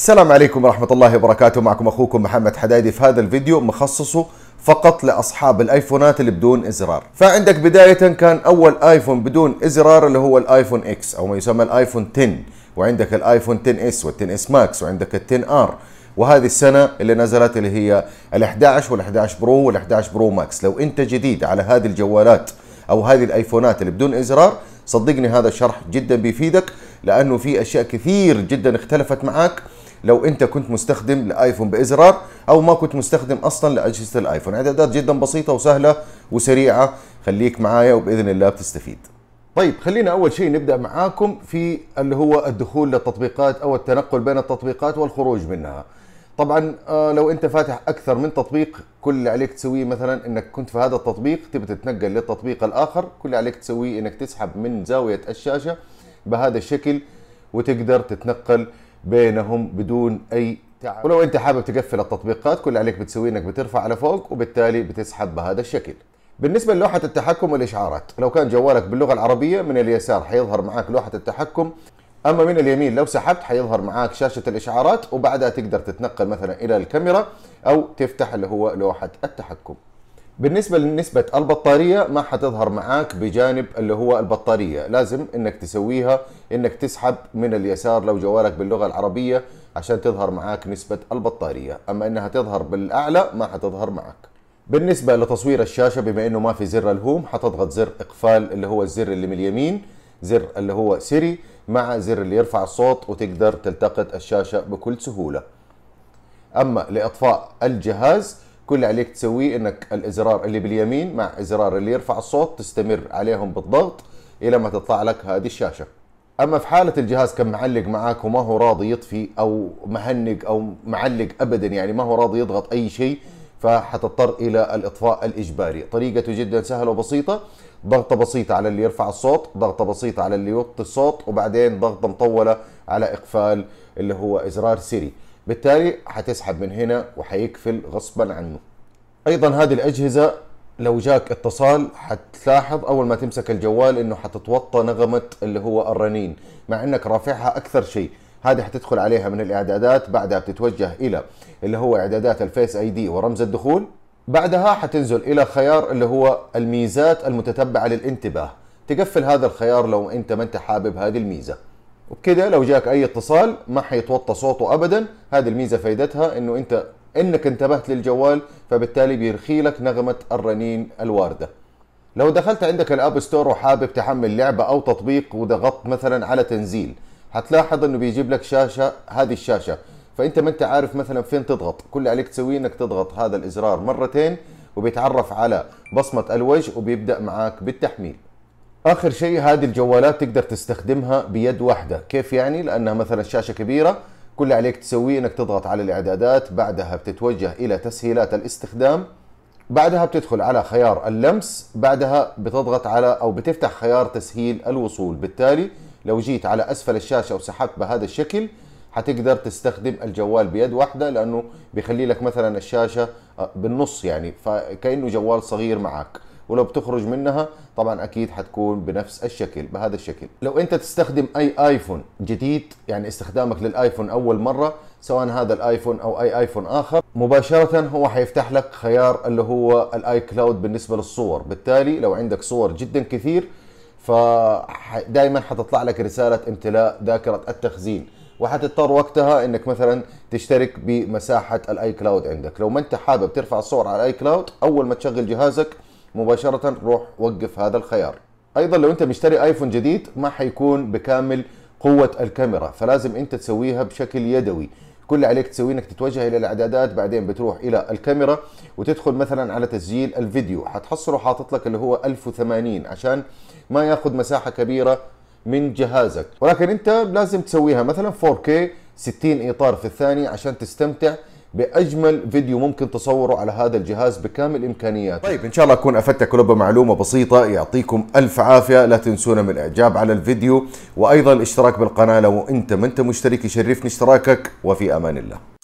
السلام عليكم ورحمة الله وبركاته معكم أخوكم محمد حدايدي في هذا الفيديو مخصصه فقط لأصحاب الآيفونات اللي بدون إزرار فعندك بداية كان أول آيفون بدون إزرار اللي هو الآيفون إكس أو ما يسمى الآيفون 10 وعندك الآيفون 10 إس وال10 إس ماكس وعندك ال10 آر وهذه السنة اللي نزلت اللي هي ال11 وال11 برو وال11 برو ماكس لو أنت جديد على هذه الجوالات أو هذه الآيفونات اللي بدون إزرار صدقني هذا الشرح جدا بيفيدك لأنه في أشياء كثير جدا اختلفت معك لو انت كنت مستخدم لايفون بازرار او ما كنت مستخدم اصلا لاجهزه الايفون اعدادات جدا بسيطه وسهله وسريعه خليك معايا وباذن الله بتستفيد طيب خلينا اول شيء نبدا معاكم في اللي هو الدخول للتطبيقات او التنقل بين التطبيقات والخروج منها طبعا آه، لو انت فاتح اكثر من تطبيق كل اللي عليك تسويه مثلا انك كنت في هذا التطبيق تبي تتنقل للتطبيق الاخر كل اللي عليك تسويه انك تسحب من زاويه الشاشه بهذا الشكل وتقدر تتنقل بينهم بدون اي تعب. ولو انت حابب تقفل التطبيقات كل اللي عليك بتسويه انك بترفع على فوق وبالتالي بتسحب بهذا الشكل بالنسبه للوحه التحكم والاشعارات لو كان جوالك باللغه العربيه من اليسار حيظهر معك لوحه التحكم اما من اليمين لو سحبت حيظهر معك شاشه الاشعارات وبعدها تقدر تتنقل مثلا الى الكاميرا او تفتح اللي هو لوحه التحكم بالنسبه لنسبه البطاريه ما حتظهر معاك بجانب اللي هو البطاريه لازم انك تسويها انك تسحب من اليسار لو جوالك باللغه العربيه عشان تظهر معاك نسبه البطاريه اما انها تظهر بالاعلى ما حتظهر معاك بالنسبه لتصوير الشاشه بما انه ما في زر الهوم حتضغط زر اقفال اللي هو الزر اللي من اليمين زر اللي هو سيري مع زر اللي يرفع الصوت وتقدر تلتقط الشاشه بكل سهوله اما لاطفاء الجهاز كل اللي عليك تسويه انك الازرار اللي باليمين مع ازرار اللي يرفع الصوت تستمر عليهم بالضغط الى ما تطلع لك هذه الشاشه اما في حاله الجهاز كان معلق معاك وما هو راضي يطفي او مهنق او معلق ابدا يعني ما هو راضي يضغط اي شيء فحتضطر الى الاطفاء الاجباري طريقته جدا سهله وبسيطه ضغطه بسيطه على اللي يرفع الصوت ضغطه بسيطه على اللي يوطي الصوت وبعدين ضغطه مطوله على اقفال اللي هو ازرار سيري بالتالي حتسحب من هنا وحيقفل غصبا عنه ايضا هذه الاجهزه لو جاك اتصال حتلاحظ اول ما تمسك الجوال انه حتتوطى نغمه اللي هو الرنين مع انك رافعها اكثر شيء هذه حتدخل عليها من الاعدادات بعدها بتتوجه الى اللي هو اعدادات الفيس اي دي ورمز الدخول بعدها حتنزل الى خيار اللي هو الميزات المتتبعه للانتباه تقفل هذا الخيار لو انت ما انت حابب هذه الميزه وبكده لو جاك اي اتصال ما حيتوطى صوته ابدا هذه الميزه فائدتها انه انت انك انتبهت للجوال فبالتالي بيرخي لك نغمه الرنين الوارده لو دخلت عندك الاب ستور وحابب تحمل لعبه او تطبيق وضغطت مثلا على تنزيل هتلاحظ انه بيجيب لك شاشه هذه الشاشه فانت ما انت عارف مثلا فين تضغط كل عليك تسويه انك تضغط هذا الازرار مرتين وبيتعرف على بصمه الوجه وبيبدا معاك بالتحميل اخر شيء هذه الجوالات تقدر تستخدمها بيد واحده كيف يعني لانها مثلا شاشه كبيره كل اللي عليك تسويه انك تضغط على الاعدادات بعدها بتتوجه الى تسهيلات الاستخدام بعدها بتدخل على خيار اللمس بعدها بتضغط على او بتفتح خيار تسهيل الوصول بالتالي لو جيت على اسفل الشاشه وسحبت بهذا الشكل حتقدر تستخدم الجوال بيد واحده لانه بيخلي لك مثلا الشاشه آه، بالنص يعني فكانه جوال صغير معك ولو بتخرج منها طبعا اكيد حتكون بنفس الشكل بهذا الشكل لو انت تستخدم اي ايفون جديد يعني استخدامك للايفون اول مره سواء هذا الايفون او اي ايفون اخر مباشره هو حيفتح لك خيار اللي هو الاي كلاود بالنسبه للصور بالتالي لو عندك صور جدا كثير فدائما حتطلع لك رساله امتلاء ذاكره التخزين وحتضطر وقتها انك مثلا تشترك بمساحه الاي كلاود عندك لو ما انت حابب ترفع الصور على الاي كلاود اول ما تشغل جهازك مباشره روح وقف هذا الخيار ايضا لو انت مشتري ايفون جديد ما حيكون بكامل قوه الكاميرا فلازم انت تسويها بشكل يدوي كل اللي عليك تسويه انك تتوجه الى الاعدادات بعدين بتروح الى الكاميرا وتدخل مثلا على تسجيل الفيديو حتحصله حاطط لك اللي هو 1080 عشان ما ياخذ مساحه كبيره من جهازك ولكن انت لازم تسويها مثلا 4K 60 اطار في الثانيه عشان تستمتع باجمل فيديو ممكن تصوره على هذا الجهاز بكامل امكانياته طيب ان شاء الله اكون افدتك لو معلومه بسيطه يعطيكم الف عافيه لا تنسونا من الاعجاب على الفيديو وايضا الاشتراك بالقناه لو انت ما انت مشترك يشرفني اشتراكك وفي امان الله